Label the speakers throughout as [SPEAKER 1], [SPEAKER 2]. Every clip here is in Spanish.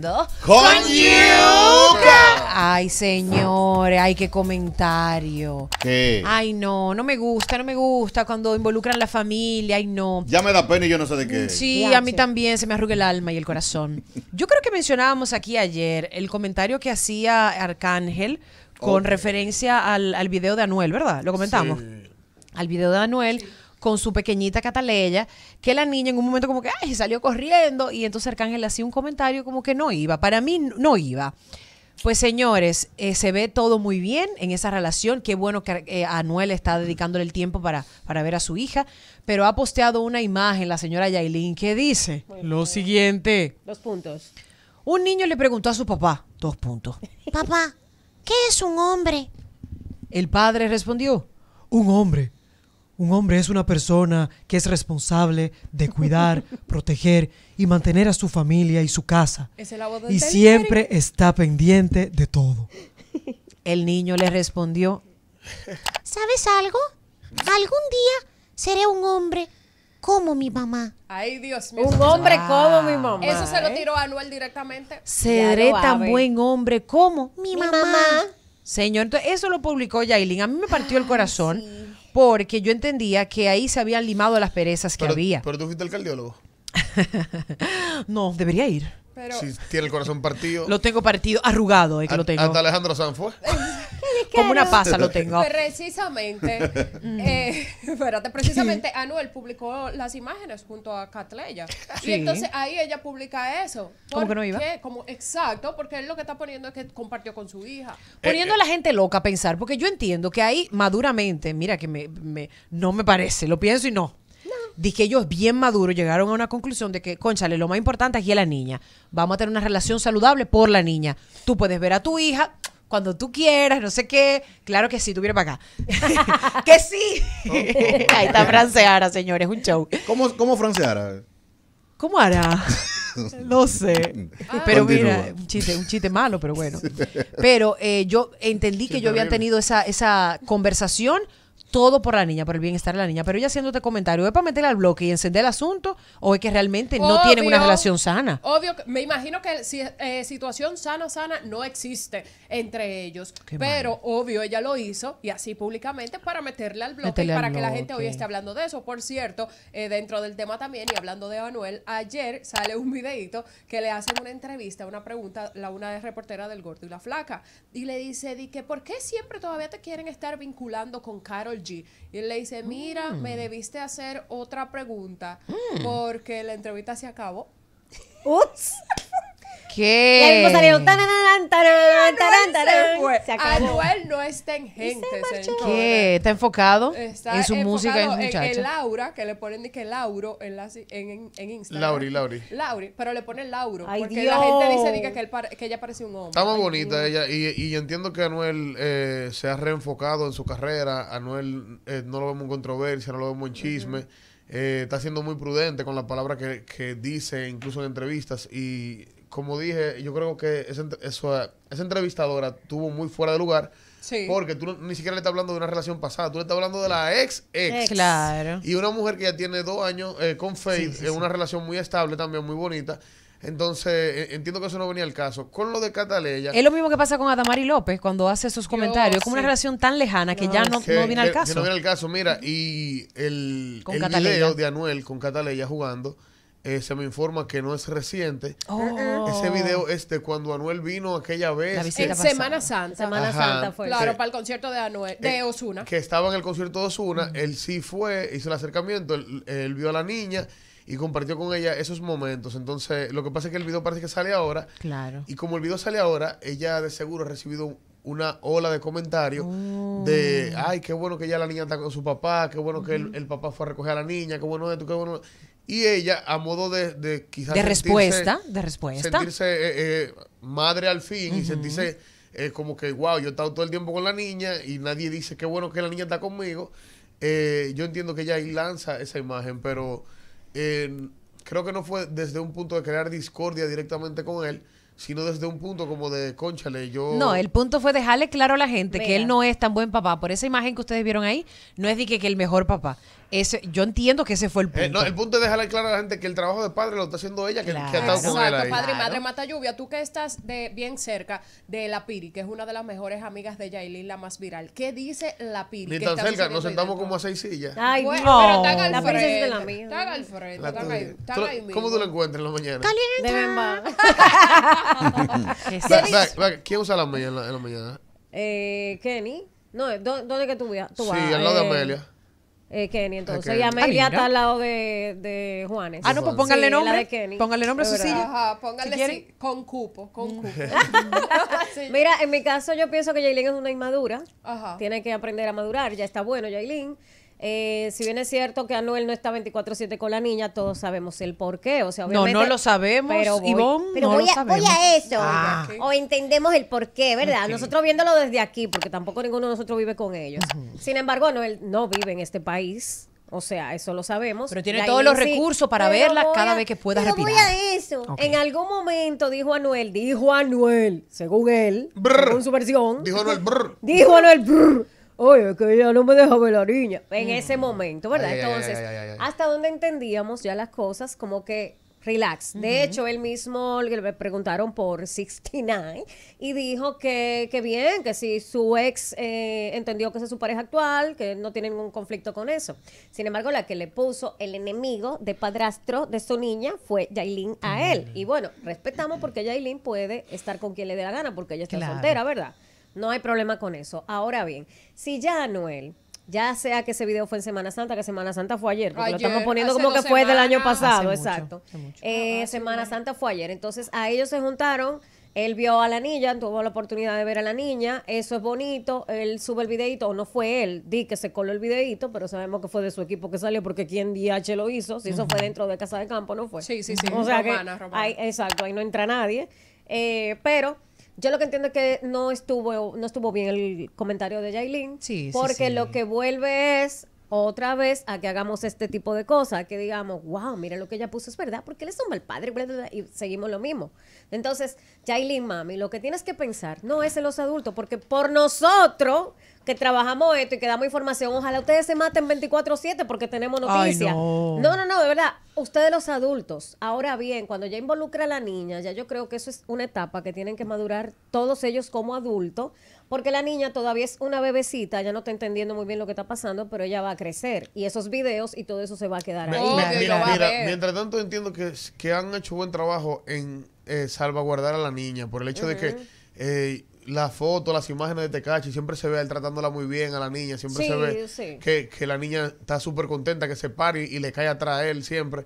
[SPEAKER 1] Con Yuka. Ay, señores, ay, qué comentario. ¿Qué? Ay, no, no me gusta, no me gusta cuando involucran la familia, ay, no.
[SPEAKER 2] Ya me da pena y yo no sé de qué. Sí, a
[SPEAKER 1] mí también se me arruga el alma y el corazón. Yo creo que mencionábamos aquí ayer el comentario que hacía Arcángel con referencia al, video de Anuel, ¿verdad? Lo comentamos. Al video de Anuel con su pequeñita Cataleya, que la niña en un momento como que, ay, salió corriendo y entonces Arcángel le hacía un comentario como que no iba, para mí no iba. Pues señores, eh, se ve todo muy bien en esa relación. Qué bueno que eh, Anuel está dedicándole el tiempo para, para ver a su hija. Pero ha posteado una imagen la señora Yailin que dice lo siguiente.
[SPEAKER 2] Dos puntos.
[SPEAKER 1] Un niño le preguntó a su papá, dos puntos. Papá, ¿qué es un hombre? El padre respondió, un hombre un hombre es una persona que es responsable de cuidar, proteger y mantener a su familia y su casa. y siempre está pendiente de todo. El niño le respondió, ¿sabes algo? Algún día seré un hombre como mi mamá.
[SPEAKER 3] Ay, Dios mío. Un hombre como mi mamá. Eso se lo ¿eh? tiró a Anuel directamente. Seré
[SPEAKER 1] tan buen hombre como mi, mamá. Señor, entonces eso lo publicó Yailin. A mí me partió el corazón porque yo entendía que ahí se habían limado las perezas que había.
[SPEAKER 4] Pero tú fuiste al cardiólogo. no, debería ir. si tiene el corazón partido. Lo tengo partido, arrugado, es eh, que lo tengo. Hasta Alejandro Sanz
[SPEAKER 3] Como una pasa lo tengo. Precisamente, mm. eh, precisamente Anuel publicó las imágenes junto a Catleya. Y entonces ahí ella publica eso. ¿Cómo que no iba? Como, exacto, porque él lo que está poniendo es que compartió con su hija. Eh, poniendo a
[SPEAKER 1] la gente loca a pensar, porque yo entiendo que ahí maduramente, mira que me, no me parece, lo pienso y no. Dije que ellos bien maduros llegaron a una conclusión de que, conchale, lo más importante aquí es la niña. Vamos a tener una relación saludable por la niña. Tú puedes ver a tu hija, cuando tú quieras, no sé qué. Claro que sí, tú vienes para acá.
[SPEAKER 2] que sí. Ahí está Franceara,
[SPEAKER 1] señores, un show. ¿Cómo, cómo Franceara? ¿Cómo hará? No sé. Ah. pero mira, un chiste, un chiste malo, pero bueno. Pero eh, yo entendí que yo había tenido esa, esa conversación todo por la niña, por el bienestar de la niña. Pero ella haciéndote este comentario, ¿es para meterle al bloque y encender el asunto o es que realmente no tienen una relación sana?
[SPEAKER 3] Obvio, me imagino que si, eh, situación sana, sana no existe entre ellos. pero obvio, ella lo hizo y así públicamente para meterle al bloque y para que la gente hoy esté hablando de eso. Por cierto, eh, dentro del tema también y hablando de Manuel ayer sale un videito que le hacen una entrevista, una pregunta, la una de reportera del Gordo y la Flaca y le dice, di que ¿por qué siempre todavía te quieren estar vinculando con Caro y le dice, mira, me mm. debiste hacer otra pregunta mm. porque la entrevista se acabó.
[SPEAKER 2] Ups. ¿Qué? Y ahí se acabó.
[SPEAKER 3] Anuel no está en gente, se ¿Qué? ¿Está enfocado en su música, en su muchacha? En, Laura, que le ponen que Lauro en, la, en, en, Instagram. Lauri, Lauri. Lauri, pero le ponen Lauro. Ay, porque la gente dice diga, que, él que ella parece un hombre. Está muy
[SPEAKER 4] bonita ella. Y, y, entiendo que Anuel eh, se ha reenfocado en su carrera. Anuel eh, no lo vemos en controversia, no lo vemos en chisme. eh, está siendo muy prudente con las palabras que, que dice, incluso en entrevistas. Y como dije, yo creo que esa, esa, entrevistadora tuvo muy fuera de lugar. Sí. Porque tú ni siquiera le estás hablando de una relación pasada, tú le estás hablando de la ex ex. Claro. Y una mujer que ya tiene dos años eh, con Faith, Es en una relación muy estable también, muy bonita. Entonces, e, entiendo que eso no venía al caso. Con lo de Cataleya. Es lo
[SPEAKER 1] mismo que pasa con Adamari López cuando hace sus comentarios. Es como una relación tan lejana que ya no, no viene al caso. Que no viene
[SPEAKER 4] al caso, mira. Y el, el video de Anuel con Cataleya jugando eh, se me informa que no es reciente.
[SPEAKER 3] Oh. Ese video
[SPEAKER 4] este cuando Anuel vino aquella vez. En Semana
[SPEAKER 3] Santa. Semana Santa fue. Claro, para el concierto de Anuel, de eh, Osuna.
[SPEAKER 4] Que estaba en el concierto de Osuna. Él sí fue, hizo el acercamiento, él, vio a la niña y compartió con ella esos momentos. Entonces, lo que pasa es que el video parece que sale ahora. Claro. Y como el video sale ahora, ella de seguro ha recibido una ola de comentarios oh. de, ay, qué bueno que ya la niña está con su papá, qué bueno que el, papá fue a recoger a la niña, qué bueno esto, qué bueno. Y ella, a modo de, de quizás. De respuesta,
[SPEAKER 1] de respuesta. Sentirse
[SPEAKER 4] eh, eh, madre al fin y sentirse eh, como que, wow, yo he estado todo el tiempo con la niña y nadie dice qué bueno que la niña está conmigo. yo entiendo que ella ahí lanza esa imagen, pero creo que no fue desde un punto de crear discordia directamente con él, sino desde un punto como de, conchale, yo... No, el
[SPEAKER 1] punto fue dejarle claro a la gente que él no es tan buen papá. Por esa imagen que ustedes vieron ahí, no es de que el mejor papá. Ese, yo entiendo que ese fue el eh, punto. no, el
[SPEAKER 4] punto es dejarle claro a la gente que el trabajo de padre lo está haciendo ella, que, está con él padre y madre
[SPEAKER 3] mata lluvia. Tú que estás de, bien cerca de la Piri, que es una de las mejores amigas de Yailin, la más viral. ¿Qué dice la Piri? Ni tan cerca, nos
[SPEAKER 4] sentamos como a seis sillas. Ay, pero están al la frente.
[SPEAKER 2] es de la mía. Están al frente, ahí, ahí ¿Cómo tú lo
[SPEAKER 4] encuentras en la mañana?
[SPEAKER 2] Caliente.
[SPEAKER 4] ¿Quién usa la mía en la, mañanas?
[SPEAKER 2] Eh, Kenny. No, ¿dónde que tú, tú vas? Sí, al lado de eh, Amelia eh, Kenny. Entonces ya me ah, iría hasta al lado de, de Juanes. Ah, no, pues pónganle nombre. Póngale Pónganle nombre a su silla. Ajá, póngale sí, con cupo, con mm. cupo. Mira, en mi caso yo pienso que Jailin es una inmadura. Ajá. Tiene que aprender a madurar. Ya está bueno, Jailin. Eh, si bien es cierto que Anuel no está 24-7 con la niña, todos sabemos el por qué. O sea, no, no lo sabemos, pero voy, a, voy a eso. Ah. O entendemos el por qué, ¿verdad? Nosotros viéndolo desde aquí, porque tampoco ninguno de nosotros vive con ellos. Sin embargo, Anuel no vive en este país. O sea, eso lo sabemos. Pero tiene todos los recursos para verla cada vez que pueda pero voy a eso. En algún momento dijo Anuel, dijo Anuel, según él, Con su versión. Dijo Anuel, Dijo Anuel, oye, que ella no me deja ver la niña. En mm. ese momento, ¿verdad? Entonces, hasta donde entendíamos ya las cosas, como que relax. De hecho, él mismo le preguntaron por 69 y dijo que, que bien, que si su ex eh, entendió que es su pareja actual, que no tiene ningún conflicto con eso. Sin embargo, la que le puso el enemigo de padrastro de su niña fue Yailin a mm. él. Y bueno, respetamos porque Yailin puede estar con quien le dé la gana porque ella está la soltera, ¿verdad? No hay problema con eso. Ahora bien, si ya Anuel ya sea que ese video fue en Semana Santa, que Semana Santa fue ayer, porque lo estamos poniendo como que fue del año pasado, exacto. Eh, ah, Semana Santa fue ayer, entonces a ellos se juntaron, él vio a la niña, tuvo la oportunidad de ver a la niña, eso es bonito, él sube el videito, o no fue él, di que se coló el videito, pero sabemos que fue de su equipo que salió, porque quien DH lo hizo, si eso fue dentro de Casa de Campo, no fue. Sí, sí, sí, o sea que exacto, ahí no entra nadie, eh, pero yo lo que entiendo es que no estuvo, no estuvo bien el comentario de Jailin. Sí, porque lo que vuelve es otra vez a que hagamos este tipo de cosas, que digamos, wow, mira lo que ella puso, es verdad, porque él es un mal padre, y seguimos lo mismo. Entonces, Jailin, mami, lo que tienes que pensar no es en los adultos, porque por nosotros que trabajamos esto y que damos información, ojalá ustedes se maten 24-7 porque tenemos noticias. No. no. no, no, de verdad, ustedes los adultos, ahora bien, cuando ya involucra a la niña, ya yo creo que eso es una etapa que tienen que madurar todos ellos como adultos porque la niña todavía es una bebecita, ya no está entendiendo muy bien lo que está pasando, pero ella va a crecer. Y esos videos y todo eso se va a quedar ahí.
[SPEAKER 4] Mira, mira, mientras tanto entiendo que, que han hecho buen trabajo en eh, salvaguardar a la niña por el hecho de que eh, las fotos, las imágenes de Tecachi, siempre se ve él tratándola muy bien a la niña, siempre se ve que, que, la niña está súper contenta, que se pare y, le cae atrás a él siempre.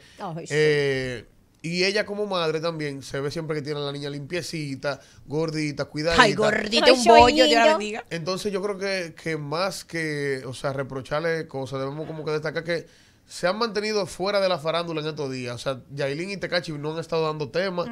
[SPEAKER 4] Eh, y ella como madre también se ve siempre que tiene a la niña limpiecita, gordita, cuidadita. Ay, gordita, un bollo, Dios la bendiga. Entonces yo creo que, más que, o sea, reprocharle cosas, debemos como que destacar que se han mantenido fuera de la farándula en estos días. O sea, Yailin y Tecachi no han estado dando tema,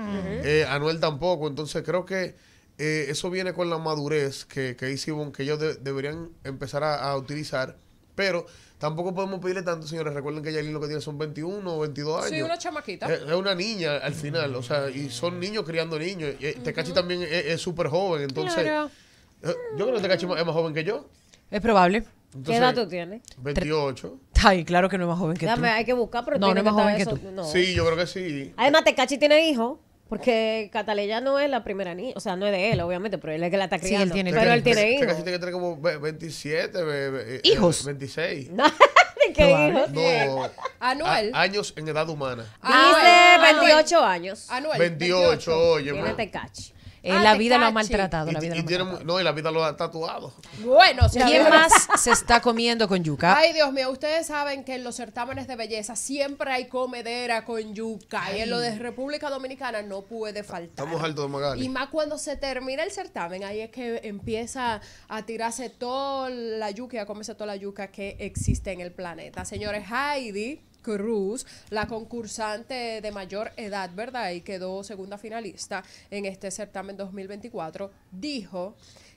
[SPEAKER 4] eh, Anuel tampoco. Entonces creo que eh, eso viene con la madurez que, que hicimos, que ellos deberían empezar a, a utilizar. Pero Tampoco podemos pedirle tanto, señores. Recuerden que Yailin lo que tiene son 21 o 22 años. Sí, una
[SPEAKER 3] chamaquita. Es,
[SPEAKER 4] una niña al final, o sea, y son niños criando niños. Y, eh, también es súper joven, entonces.
[SPEAKER 3] Eh,
[SPEAKER 4] yo creo que Tecachi es más joven que yo.
[SPEAKER 1] Es probable. ¿Qué edad tú tienes? 28. Ay, claro que no es más joven que Dame, tú. Hay
[SPEAKER 2] que buscar, pero no, no es más joven que tú.
[SPEAKER 1] Sí, yo creo que sí.
[SPEAKER 2] Además, Tecachi tiene hijos. Porque Cataleya no es la primera niña, o sea, no es de él, obviamente, pero él es el que la está criando. Sí, él tiene pero él tiene hijos.
[SPEAKER 4] Casi tiene que tener como 27, eh, eh, hijos. 26.
[SPEAKER 2] ¿De qué hijos? No. Anuel.
[SPEAKER 4] años en edad humana.
[SPEAKER 2] Dice 28 años. Anuel. 28, oye. Tiene tecachi. Eh, ah, la, vida lo ha maltratado, la
[SPEAKER 4] no, y la vida lo ha tatuado.
[SPEAKER 2] Bueno, si ¿quién
[SPEAKER 1] más se está comiendo con yuca? Ay,
[SPEAKER 3] Dios mío, ustedes saben que en los certámenes de belleza siempre hay comedera con yuca. Y en lo de República Dominicana no puede faltar. Estamos altos Y más cuando se termina el certamen, ahí es que empieza a tirarse toda la yuca y a comerse toda la yuca que existe en el planeta. Señores, Heidi Cruz, la concursante de mayor edad, ¿verdad? Y quedó segunda finalista en este certamen 2024, dijo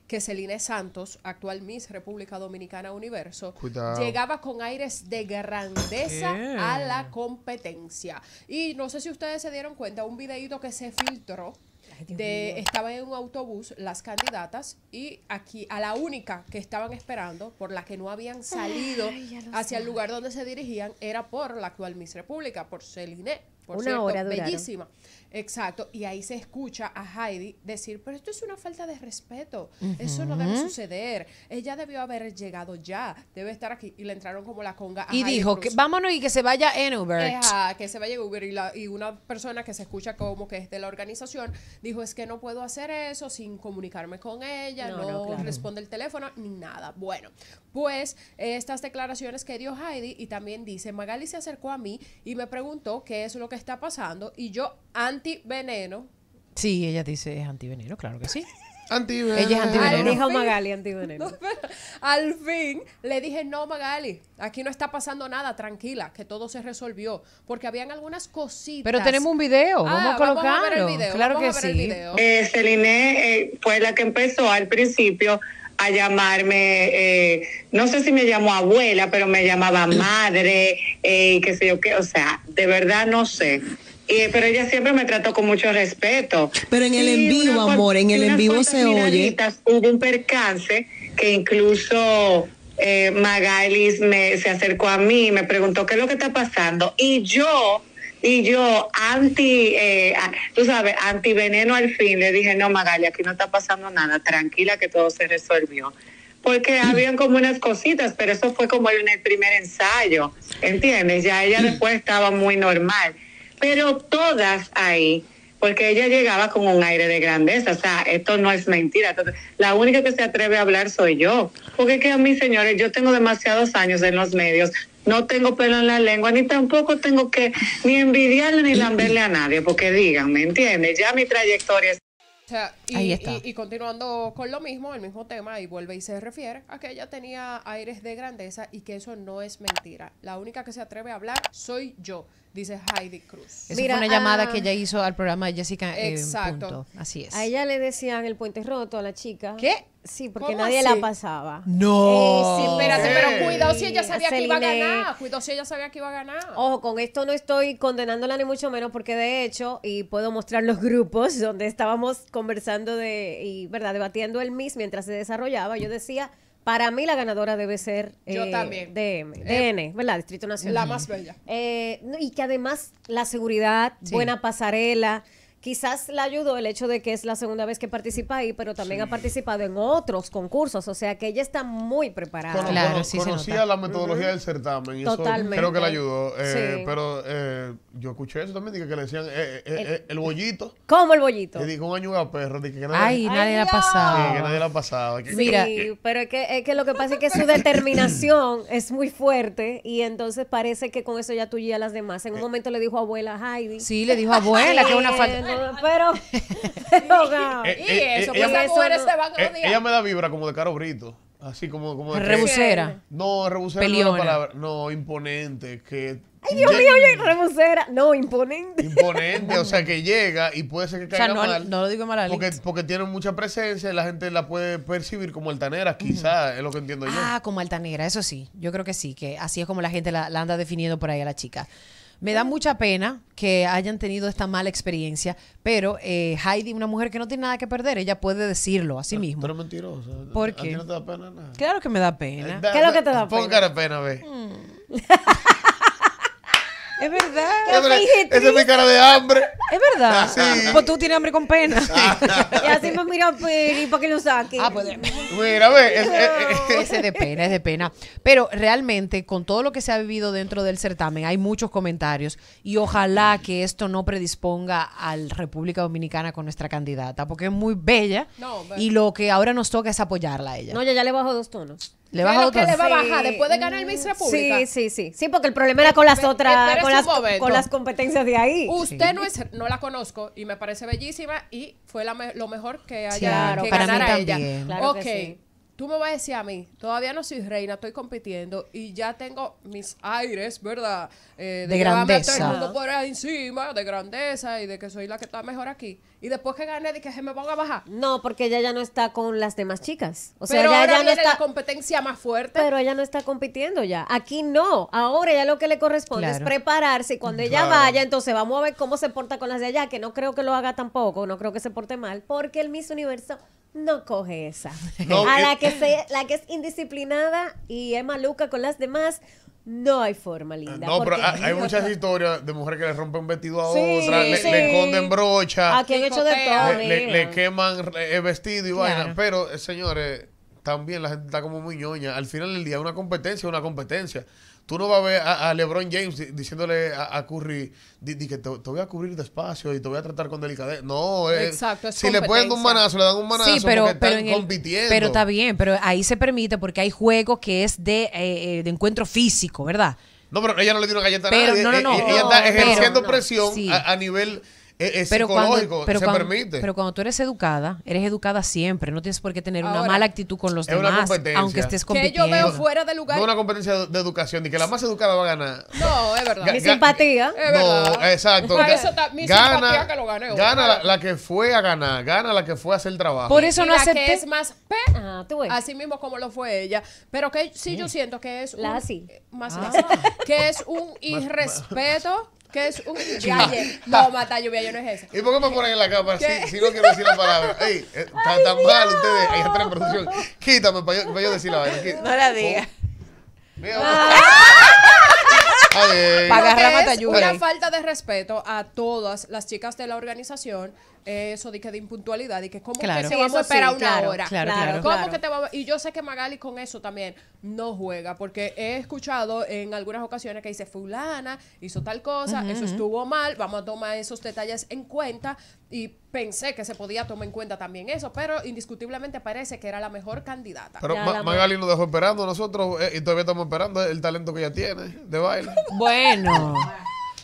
[SPEAKER 3] que Celine Santos, actual Miss República Dominicana Universo, llegaba con aires de grandeza a la competencia. Y no sé si ustedes se dieron cuenta, un videíto que se filtró de, estaban en un autobús las candidatas y aquí a la única que estaban esperando, por la que no habían salido hacia el lugar donde se dirigían, era por la actual Miss República, por Celine una cierto, hora Bellísima. Exacto, y ahí se escucha a Heidi decir, pero esto es una falta de respeto, eso no debe suceder, ella debió haber llegado ya, debe estar aquí, y le entraron como la conga. A y dijo, que,
[SPEAKER 1] vámonos y que se vaya en Uber.
[SPEAKER 3] que se vaya en Uber, y, una persona que se escucha como que es de la organización, dijo, es que no puedo hacer eso sin comunicarme con ella, no, responde el teléfono, ni nada. Bueno, pues estas declaraciones que dio Heidi, y también dice, Magali se acercó a mí y me preguntó qué es lo que está pasando y yo antiveneno.
[SPEAKER 1] Sí, ella dice es antiveneno, claro que sí. Antiveneno. Ella es antiveneno.
[SPEAKER 2] Magali
[SPEAKER 3] al fin le dije, no, Magali, aquí no está pasando nada, tranquila, que todo se resolvió. Porque habían algunas cositas. Pero tenemos un video, ah, vamos a colocarlo. claro que sí.
[SPEAKER 5] Celine eh, fue la que empezó al principio a llamarme, eh, no sé si me llamó abuela, pero me llamaba madre, eh, y qué sé yo qué, o sea, de verdad no sé. pero ella siempre me trató con mucho respeto. Pero en el en vivo, amor, en el en vivo se oye. Hubo un percance que incluso eh, se acercó a mí me preguntó qué es lo que está pasando. Y yo y yo, anti, eh, tú sabes, antiveneno al fin, le dije, no, Magalia aquí no está pasando nada, tranquila que todo se resolvió. Porque mm. habían como unas cositas, pero eso fue como en el primer ensayo, ¿entiendes? Ya ella mm. después estaba muy normal. Pero todas ahí, porque ella llegaba con un aire de grandeza, o sea, esto no es mentira. la única que se atreve a hablar soy yo, porque que a mí, señores, yo tengo demasiados años en los medios, no tengo pelo en la lengua, ni tampoco tengo que ni envidiarle ni lamberle a nadie, porque digan, ¿me ¿entiendes? Ya mi trayectoria es...
[SPEAKER 3] Y, continuando con lo mismo, el mismo tema, y vuelve y se refiere a que ella tenía aires de grandeza y que eso no es mentira. La única que se atreve a hablar soy yo,
[SPEAKER 2] dice Heidi Cruz. Esa fue una llamada ah. que ella
[SPEAKER 1] hizo al programa de Jessica. Eh, exacto. Así es. A
[SPEAKER 2] ella le decían el puente roto a la chica. ¿Qué? Sí, porque nadie la pasaba. No. Eh, sí, espérate, pero cuidado si ella sabía que iba a ganar.
[SPEAKER 3] Cuidado si ella sabía que iba a
[SPEAKER 2] ganar. Ojo, con esto no estoy condenándola ni mucho menos, porque de hecho, y puedo mostrar los grupos donde estábamos conversando de, y, ¿verdad? Debatiendo el Miss mientras se desarrollaba, yo decía, para mí la ganadora debe ser DN, eh, eh, Distrito Nacional. La más bella. Eh, y que además la seguridad, buena pasarela quizás la ayudó el hecho de que es la segunda vez que participa ahí, pero también ha participado en otros concursos, o sea que ella está muy preparada. claro, cono sí conocía la metodología del certamen Totalmente. eso creo que la ayudó, eh,
[SPEAKER 4] pero eh, yo escuché eso también, dije que le decían eh, eh, eh, el, bollito.
[SPEAKER 2] ¿Cómo el bollito? Que dijo un año a
[SPEAKER 4] perro, dije que nadie, Ay, nadie la ha pasado. que nadie la ha pasado. Mira,
[SPEAKER 2] pero es que, es que lo que pasa es que su determinación es muy fuerte y entonces parece que con eso ya tuya a las demás. En un momento le dijo abuela Heidi. Sí, le dijo abuela, que es una falta pero,
[SPEAKER 4] eh, y eh, eh, eso, pues Ella me da vibra como de caro brito. Así como, de Rebusera.
[SPEAKER 2] no, rebusera
[SPEAKER 4] no imponente. Que mío,
[SPEAKER 2] rebusera. No, imponente.
[SPEAKER 4] Imponente, o sea, que llega y puede ser que caiga sea, no, lo digo mal porque, porque tiene mucha presencia y la gente la puede percibir como altanera, quizás, es lo que entiendo yo. Ah,
[SPEAKER 1] como altanera, eso sí. Yo creo que sí, que así es como la gente la, la anda definiendo por ahí a la chica. Me da mucha pena que hayan tenido esta mala experiencia, pero eh, Heidi, una mujer que no tiene nada que perder, ella puede decirlo a sí misma. Pero, mentirosa. ¿Por qué? no te da pena nada? Claro que me da pena. Eh, ¿Qué es lo que te da pena? Póngale pena, ve. Mm. Es verdad.
[SPEAKER 2] Esa es mi cara de hambre. Es verdad. Ah, ah, pues tú tienes hambre con pena. y así me mira pues, y para que lo saque. Ah, pues.
[SPEAKER 1] Mira, ve. ver. de pena, es de pena. Pero realmente, con todo lo que se ha vivido dentro del certamen, hay muchos comentarios. Y ojalá que esto no predisponga a la República Dominicana con nuestra candidata, porque es muy bella. y lo que ahora nos toca es apoyarla a ella.
[SPEAKER 2] No, ya le bajo dos tonos. Le después de ganar Miss República. Sí, sí, sí. Sí, porque el problema era con las otras, con las competencias de ahí. Usted no
[SPEAKER 3] es, no la conozco y me parece bellísima y fue la lo mejor que haya
[SPEAKER 2] claro, que ganara ella. Claro ok,
[SPEAKER 3] Tú me vas a decir a mí, todavía no soy reina, estoy compitiendo y ya tengo mis aires, ¿verdad? Eh, de, de grandeza. encima, de grandeza y de que soy la que está mejor aquí. Y después que gane, de que se me
[SPEAKER 2] van a bajar. No, porque ella ya no está con las demás chicas. O sea, pero ella, ahora no está. la competencia más fuerte. Pero ella no está compitiendo ya. Aquí no. Ahora ya lo que le corresponde es prepararse y cuando ella vaya, entonces vamos a ver cómo se porta con las de allá, que no creo que lo haga tampoco, no creo que se porte mal, porque el Miss Universo no coge esa. a la eh, que, se, la que es indisciplinada y es maluca con las demás, no hay forma, ah, linda. No, pero hay, muchas
[SPEAKER 4] historias de mujeres que le rompen vestido a otra, le, esconden brocha. hecho de Le, queman el vestido y vaina. Pero, eh, señores, también la gente está como muy ñoña. Al final del día, una competencia es una competencia. Tú no vas a ver a, LeBron James diciéndole a, Curry que te, voy a cubrir despacio y te voy a tratar con delicadeza. No, Exacto, si le pueden dar un manazo, le dan un manazo sí, porque están compitiendo. pero está
[SPEAKER 1] bien, pero ahí se permite porque hay juegos que es de, eh, eh, de encuentro físico, ¿verdad?
[SPEAKER 4] No, pero ella no le dio una galleta pero, a nadie. No, no, e, e, no, ella está ejerciendo presión a nivel es, pero psicológico, cuando, se permite. Pero
[SPEAKER 1] cuando tú eres educada, eres educada siempre, no tienes por qué tener una mala actitud con los demás, aunque estés compitiendo. Que
[SPEAKER 4] yo veo
[SPEAKER 3] fuera de lugar. una
[SPEAKER 4] competencia de, educación, ni que la más educada va a ganar.
[SPEAKER 3] No, es verdad. mi simpatía. Es verdad. No, exacto. mi simpatía que lo gané. Gana
[SPEAKER 4] la, que fue a ganar, gana la que fue a hacer el trabajo. Por eso no la Que es
[SPEAKER 3] más pe ah, así mismo como lo fue ella, pero que sí, yo siento que es así. más ah. que es un irrespeto que es un No, mata lluvia, yo no es esa
[SPEAKER 4] ¿Y por qué me ponen en la capa si, no quiero decir la palabra? Ey, eh, tan, tan mal ustedes, ahí están en producción. Quítame para yo, decir la vaina. No la diga
[SPEAKER 1] ah. Para agarrar mata lluvia. Una
[SPEAKER 3] falta de respeto a todas las chicas de la organización eso de de impuntualidad y que cómo que se vamos a esperar una hora que te y yo sé que Magali con eso también no juega porque he escuchado en algunas ocasiones que dice fulana hizo tal cosa eso estuvo mal vamos a tomar esos detalles en cuenta y pensé que se podía tomar en cuenta también eso, pero indiscutiblemente parece que era la mejor candidata. Pero Magali
[SPEAKER 4] nos dejó esperando nosotros eh, y todavía estamos esperando el talento que ella tiene de baile.
[SPEAKER 1] Bueno.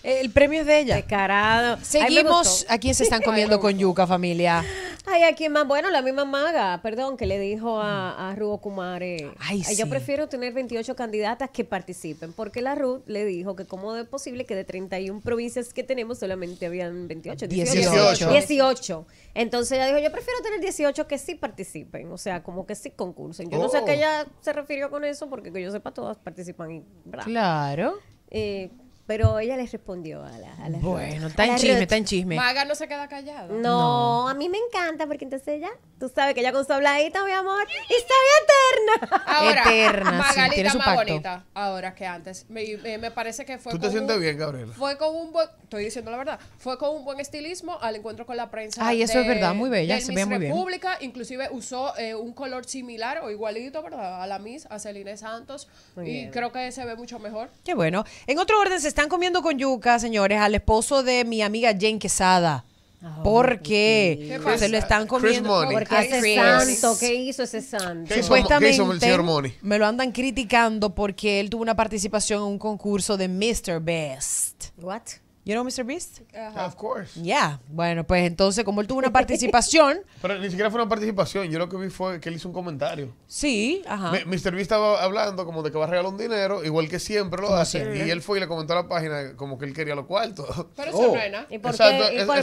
[SPEAKER 1] El premio es de ella. Descarado. Seguimos a quién se están comiendo con yuca, familia.
[SPEAKER 2] Ay, a quién más. Bueno, la misma maga, perdón, que le dijo a, a Rubo Kumare. Ay, sí. Yo prefiero tener 28 candidatas que participen, porque la Ruth le dijo que cómo es posible que de 31 provincias que tenemos solamente habían 28. 18. 18. Entonces ella dijo, yo prefiero tener 18 que sí participen, o sea, como que sí concursen. Yo no sé a qué oh. ella se refirió con eso, porque que yo sepa todas participan Claro. Eh, pero ella les respondió a la. A
[SPEAKER 1] bueno, está en chisme, está en chisme. Maga
[SPEAKER 2] no se queda callada. No, a mí me encanta porque entonces ella, tú sabes que ella con su habladita, mi amor, y está eterna. Ahora, eterna, Magalita más bonita.
[SPEAKER 3] Ahora que antes. Me, parece que fue. ¿Tú te sientes bien, Gabriela? Fue con un buen. Estoy diciendo la verdad. Fue con un buen estilismo al encuentro con la prensa. Ay, eso es verdad, muy bella. Se ve muy República, inclusive usó eh, un color similar o igualito, ¿verdad? A la Miss, a Celine Santos. y creo que se ve mucho mejor.
[SPEAKER 1] Qué bueno. En otro orden se está están comiendo con yuca, señores, al esposo de mi amiga Jane Quesada. porque se lo están comiendo porque es santo
[SPEAKER 2] qué hizo ese santo ¿Qué supuestamente
[SPEAKER 1] me lo andan criticando porque él tuvo una participación en un concurso de Mr. Best what You know Mr. Beast? Of course. Yeah. Bueno, pues entonces, como él tuvo una participación.
[SPEAKER 4] Pero ni siquiera fue una participación. Yo lo que vi fue que él hizo un comentario.
[SPEAKER 1] Sí, ajá. Mr.
[SPEAKER 4] Beast estaba hablando como de que va a regalar un dinero, igual que siempre lo hace. Y él fue y le comentó a la página como que él quería los cuartos. Pero eso oh. es nada.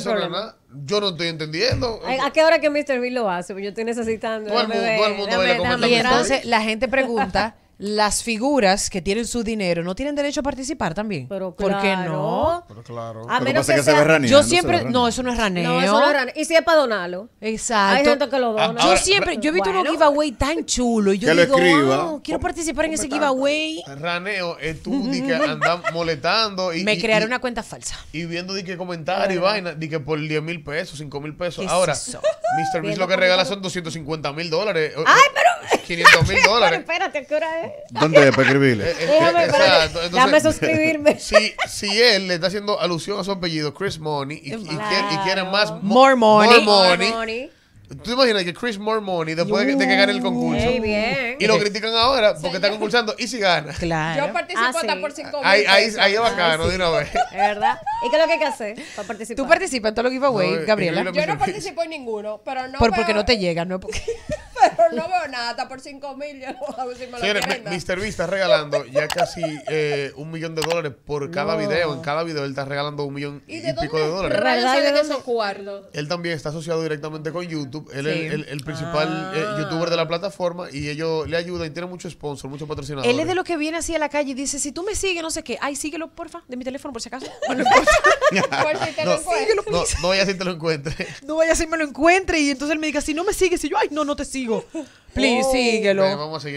[SPEAKER 4] por Yo no estoy entendiendo. ¿A,
[SPEAKER 2] qué hora que Mr. Beast lo hace? Pues yo estoy necesitando. Todo el, mundo, todo el mundo Y entonces la gente pregunta.
[SPEAKER 1] las figuras que tienen su dinero no tienen derecho a participar también. Pero ¿Por qué no?
[SPEAKER 2] Pero claro. A menos que, se sea, se yo siempre, no, eso no es raneo. No, eso no es raneo. Y si es para donarlo.
[SPEAKER 1] Exacto. Hay gente que lo ah, dona. yo siempre, yo he visto un giveaway tan chulo y yo que digo, oh, quiero participar en ese giveaway. Raneo es tú di que andan molestando y me crearé una cuenta
[SPEAKER 4] falsa. Y viendo di que comentarios y vaina, di que por 10 mil pesos, 5 mil pesos. Ahora, Mr. Beast lo que regala son 250 mil dólares. Ay, pero 500 mil dólares. Pero espérate, ¿qué hora es? ¿Dónde es escribirle? Eh, eh, eh, déjame, suscribirme. Si, él le está haciendo alusión a su apellido, Chris Money, y, quiere, más... More money. More money. ¿Tú te imaginas que Chris More Money después de, que, gane el concurso? Y lo critican ahora porque está concursando y si gana. Claro. Yo
[SPEAKER 2] participo ah, hasta por 5 mil. Ahí, ahí, es bacano, ah, de una vez. Es verdad.
[SPEAKER 3] ¿Y qué es lo que hay que hacer para participar? Tú participas en todos los giveaways, Gabriela. Yo no participo en ninguno, pero no. Porque no
[SPEAKER 1] te llegan, no porque.
[SPEAKER 3] no veo nada por 5 mil. Señores,
[SPEAKER 4] Mr. está regalando ya casi eh, un millón de dólares por cada video. En cada video él está regalando un millón y, pico de dólares. de esos
[SPEAKER 3] cuartos.
[SPEAKER 4] Él también está asociado directamente con YouTube. Él es el, principal eh, ah. youtuber de la plataforma y ellos le ayudan y tiene mucho sponsor, mucho patrocinador. Él es de los
[SPEAKER 1] que viene así a la calle y dice, si tú me sigues, no sé qué. Ay, síguelo, porfa, de mi teléfono por si acaso. no, vaya
[SPEAKER 4] no, si te lo encuentre.
[SPEAKER 1] No vayas si me lo encuentre. Y entonces
[SPEAKER 2] él me dice si no me sigues, si yo, ay, no, no te sigo. Oh. Please, síguelo. Vamos
[SPEAKER 1] a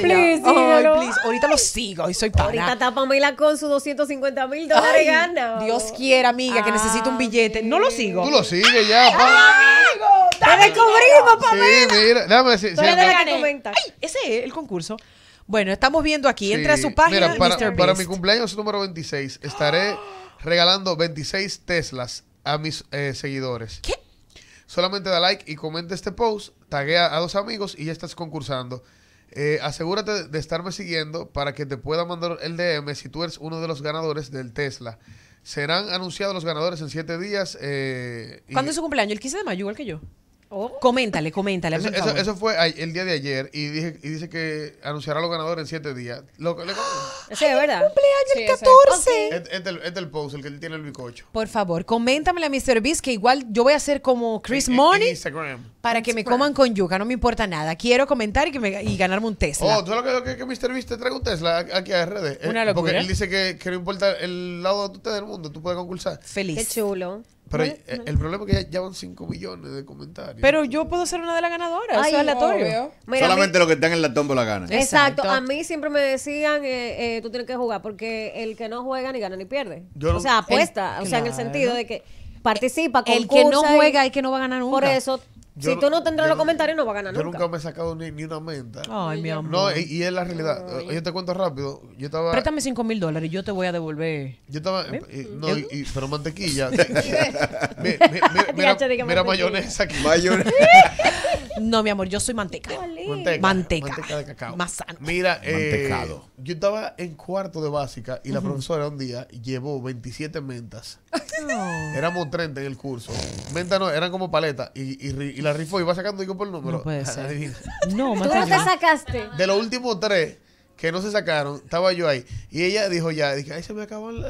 [SPEAKER 1] please, síguelo. Ahorita lo sigo y soy para. Ahorita
[SPEAKER 2] Pamela con sus 250 mil dólares gana.
[SPEAKER 1] Dios quiera, amiga, que necesito un billete. No lo sigo. Tú lo sigues ya, amigo! ¡Te descubrimos, Pamela! Sí, mira. Déjame decir. ese es el concurso. Bueno, estamos viendo aquí. Entre a su página, Mira, para, para mi
[SPEAKER 4] cumpleaños número 26, estaré regalando 26 Teslas a mis eh, seguidores. ¿Qué? Solamente da like y comenta este post taguea a dos amigos y ya estás concursando. Eh, asegúrate de estarme siguiendo para que te pueda mandar el DM si tú eres uno de los ganadores del Tesla. Serán anunciados los ganadores en siete días. Eh, ¿Cuándo es su
[SPEAKER 1] cumpleaños? El 15 de mayo, igual que yo. Oh. Coméntale, coméntale.
[SPEAKER 4] Eso, fue el día de ayer y, y dice que anunciará los ganadores en siete días. Lo, le
[SPEAKER 2] es es verdad. cumpleaños el 14. Es,
[SPEAKER 4] es el es post, el que tiene el bicocho.
[SPEAKER 1] Por favor, coméntame a Mr. Beast, que igual yo voy a hacer como Chris Money en- Instagram. para que me coman con yuca. No me importa nada. Quiero comentar y, que me- y ganarme un Tesla. Oh, ¿tú es
[SPEAKER 4] lo que, que, que Mr. Beast te trae un Tesla aquí a RD? Una eh, locura. Porque él dice que, que no importa el lado de ustedes del mundo, tú
[SPEAKER 1] puedes concursar. Feliz Qué chulo.
[SPEAKER 4] Pero eh, el, problema es que ya, van 5 millones de comentarios. Pero
[SPEAKER 2] yo puedo ser
[SPEAKER 1] una de las ganadoras.
[SPEAKER 2] es aleatorio. Solamente
[SPEAKER 5] lo que están en la tómbola ganan. Exacto. Exacto. A
[SPEAKER 2] mí siempre me decían, eh, eh, tú tienes que jugar, porque el que no juega ni gana ni pierde. Yo o sea, apuesta. o sea, en el sentido de que participa, El que no juega y que no va a ganar nunca. Por eso si tú no tendrás los comentarios, no va a ganar nada. nunca.
[SPEAKER 4] Yo nunca me he sacado ni, ni una menta. Ay, mi amor. No, y, es la realidad. Yo te cuento rápido. Yo estaba... Préstame 5 mil dólares y yo te voy a devolver. Yo estaba... ¿Eh? Eh, mm. no,
[SPEAKER 1] y, pero mantequilla. mira, mira mayonesa aquí. Mayonesa. no, mi amor, yo soy manteca. Manteca. Manteca. de cacao. Más sano. Mira, eh,
[SPEAKER 4] yo estaba en cuarto de básica y la profesora un día llevó 27 mentas Éramos 30 en el curso. Venta no, eran como paletas. Y, la rifó iba sacando digo por el número. No puede ser. Adivina. ¿Tú no te
[SPEAKER 2] sacaste?
[SPEAKER 4] De los últimos tres que no se sacaron, estaba yo ahí. Y ella dijo ya, dije, ay, se me acabó el,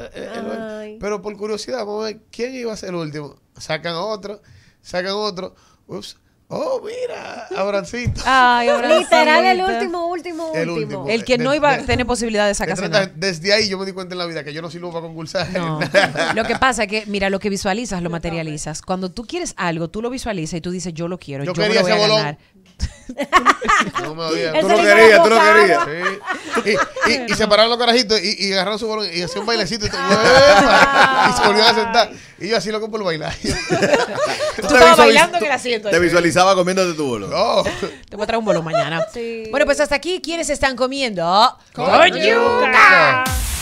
[SPEAKER 4] Pero por curiosidad, vamos a ver quién iba a ser el último. Sacan otro, sacan otro. Ups, Oh, mira, Abrancito. Literal, el último, último, el último. El que no iba a
[SPEAKER 1] tener posibilidad de sacar desde,
[SPEAKER 4] desde ahí yo me di cuenta en la vida que yo no sirvo para concursar. No.
[SPEAKER 1] lo que pasa es que, mira, lo que visualizas lo materializas. Cuando tú quieres algo, tú lo visualizas y tú dices, yo lo quiero, yo, lo voy a ganar.
[SPEAKER 4] no me odias. tú, lo querías, tú lo querías, Y, y, separaron los carajitos y, agarraron su bolón y hacían un bailecito ah. y, se volvieron a sentar. Y yo así loco por bailar. tú
[SPEAKER 5] estabas bailando en el asiento. Te visualizas
[SPEAKER 1] estaba comiéndote tu bolo. Te voy a traer un bolo mañana. Bueno, pues hasta aquí, ¿quiénes están comiendo? ¡Con, Con